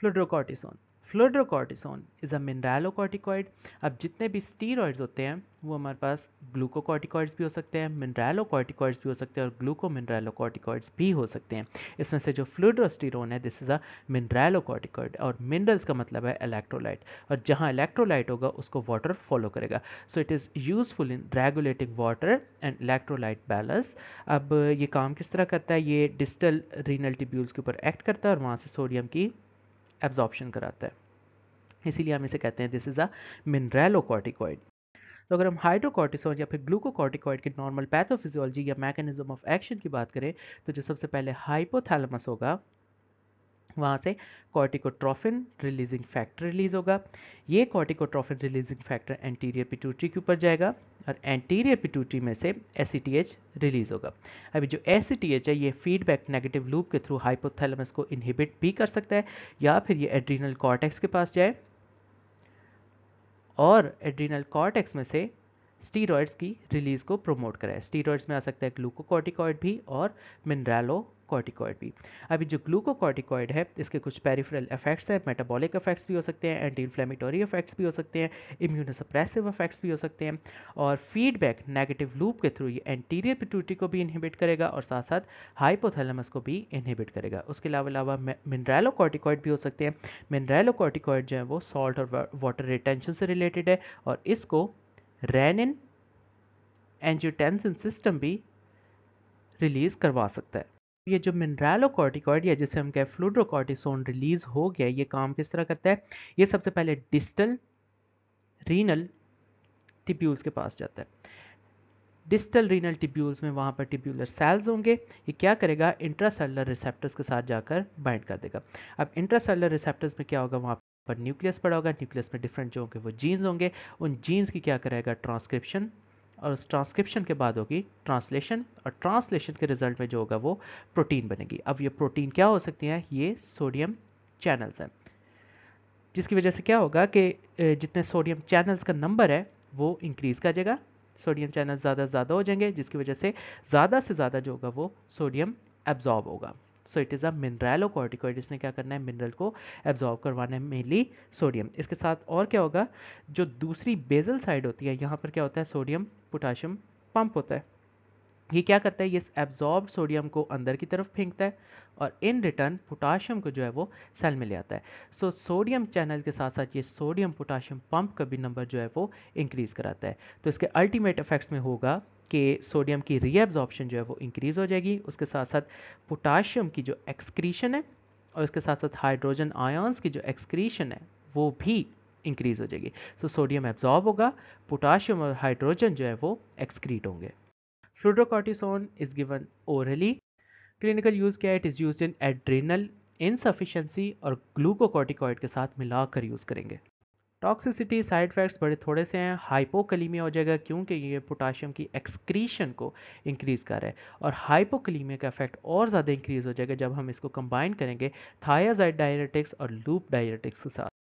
फ्लोड्रोकॉर्टिसोन फ्लोड्रोकॉर्टिसोन is a मिनरालोकॉर्टिकॉइड अब जितने भी स्टीरॉइड्स होते हैं वो हमारे पास ग्लूकोकॉर्टिकॉइड्स भी हो सकते हैं मिनरालोकॉर्टिकॉइड्स भी हो सकते हैं और ग्लूको मिनरालोकॉर्टिकॉइड्स भी हो सकते हैं इसमें से जो फ्लूड्रोस्टीरोन है दिस इज़ अ मिनरालोकॉर्टिकॉइड और मिनरल्स का मतलब है इलेक्ट्रोलाइट और जहाँ इलेक्ट्रोलाइट होगा उसको वाटर फॉलो करेगा so it is useful in regulating water and electrolyte balance अब ये काम किस तरह करता है ये डिजिटल रीनल टिब्यूल्स के ऊपर एक्ट करता है और वहाँ से सोडियम की एब्जॉर्प्शन कराता है इसीलिए हम इसे कहते हैं दिस इज़ अ मिनरेलोकॉर्टिकॉइड तो अगर हम हाइड्रोकॉर्टिसोन या फिर ग्लूकोकॉर्टिकॉइड के नॉर्मल पैथोफिजियोलॉजी या मैकेनिज्म ऑफ एक्शन की बात करें तो जो सबसे पहले हाइपोथैलमस होगा वहाँ से कॉर्टिकोट्रोफिन रिलीजिंग फैक्टर रिलीज होगा ये corticotrophin releasing factor anterior pituitary के ऊपर जाएगा और एंटीरियर पिटूटी में से एसीटीएच रिलीज e होगा अभी जो एसीटीएच e है ये फीडबैक नेगेटिव लूप के थ्रू हाइपोथैलेमस को इनहिबिट भी कर सकता है या फिर ये एड्रीनल कॉर्टेक्स के पास जाए और एड्रीनल कॉर्टेक्स में से स्टीरॉयड्स की रिलीज को प्रोमोट कराए स्टीरॉयड्स में आ सकता है ग्लूकोकॉर्टिकॉइड भी और मिनरेलो कॉर्टिकॉइड भी अभी जो ग्लूकोकॉर्टिकॉइड है इसके कुछ पेरिफेरल इफेक्ट्स हैं मेटाबॉलिक इफेक्ट्स भी हो सकते हैं एंटी इन्फ्लेमेटोरी इफेक्ट्स भी हो सकते हैं इम्यूनोसप्रेसिव इफेक्ट्स भी हो सकते हैं और फीडबैक नेगेटिव लूप के थ्रू ये एंटीरियर पिट्यूटरी को भी इनहिबिट करेगा और साथ साथ हाइपोथैलेमस को भी इनहिबिट करेगा उसके अलावा अलावा मिनरेलो कॉर्टिकॉइड भी हो सकते हैं मिनरेलो कॉर्टिकॉइड जो है वो सॉल्ट और वाटर रिटेंशन से रिलेटेड है और इसको रेनिन एंजियोटेंसिन सिस्टम भी रिलीज करवा सकता है ये जो मिनरालोकॉर्टिकॉइड या जिसे हम कहें फ्लूड्रोकॉर्टिसोन रिलीज हो गया ये काम किस तरह करता है ये सबसे पहले डिस्टल रीनल टिब्यूल्स के पास जाता है डिस्टल रीनल टिब्यूल्स में वहाँ पर टिब्यूलर सेल्स होंगे ये क्या करेगा इंट्रासेलर रिसेप्टर्स के साथ जाकर बाइंड कर देगा अब इंट्रासेलर रिसेप्टर्स में क्या होगा वहाँ पर न्यूक्लियस पड़ा होगा न्यूक्लियस में डिफरेंट जो होंगे वो जीन्स होंगे उन जीन्स की क्या करेगा ट्रांसक्रिप्शन और उस ट्रांसक्रिप्शन के बाद होगी ट्रांसलेशन और ट्रांसलेशन के रिजल्ट में जो होगा वो प्रोटीन बनेगी अब ये प्रोटीन क्या हो सकती है ये सोडियम चैनल्स हैं जिसकी वजह से क्या होगा कि जितने सोडियम चैनल्स का नंबर है वो इंक्रीज़ कर जाएगा सोडियम चैनल ज़्यादा ज़्यादा हो जाएंगे जिसकी वजह से ज़्यादा से ज़्यादा जो होगा वो सोडियम एब्जॉर्ब होगा so it is a mineralocorticoid इसने क्या करना है मिनरल को एब्जॉर्व करवाना है मेनली सोडियम इसके साथ और क्या होगा जो दूसरी बेजल साइड होती है यहाँ पर क्या होता है सोडियम पोटाशियम पंप होता है ये क्या करता है ये एब्जॉर्ब सोडियम को अंदर की तरफ फेंकता है और इन रिटर्न पोटाशियम को जो है वो सेल में ले आता है सो सोडियम चैनल के साथ साथ ये सोडियम पोटाशियम पंप का भी नंबर जो है वो इंक्रीज कराता है तो इसके अल्टीमेट इफेक्ट्स में होगा कि सोडियम की रीएब्जॉर्प्शन जो है वो इंक्रीज़ हो जाएगी उसके साथ साथ पोटाशियम की जो एक्सक्रीशन है और उसके साथ साथ हाइड्रोजन आयन्स की जो एक्सक्रीशन है वो भी इंक्रीज़ हो जाएगी सो सोडियम एब्जॉर्ब होगा पोटाशियम और हाइड्रोजन जो है वो एक्सक्रीट होंगे fludrocortisone is given orally clinical use क्या है it is use in adrenal insufficiency और ग्लूकोकॉर्टिकॉइड के साथ मिलाकर यूज़ करेंगे टॉक्सिसिटी साइड इफेक्ट्स बड़े थोड़े से हैं हाइपोकलीमिया हो जाएगा क्योंकि ये पोटाशियम की एक्सक्रीशन को इंक्रीज़ कर रहा है और हाइपोकलीमिया का इफेक्ट और ज़्यादा इंक्रीज़ हो जाएगा जब हम इसको कंबाइन करेंगे थायाजाइड डायरेटिक्स और लूप डायरेटिक्स के साथ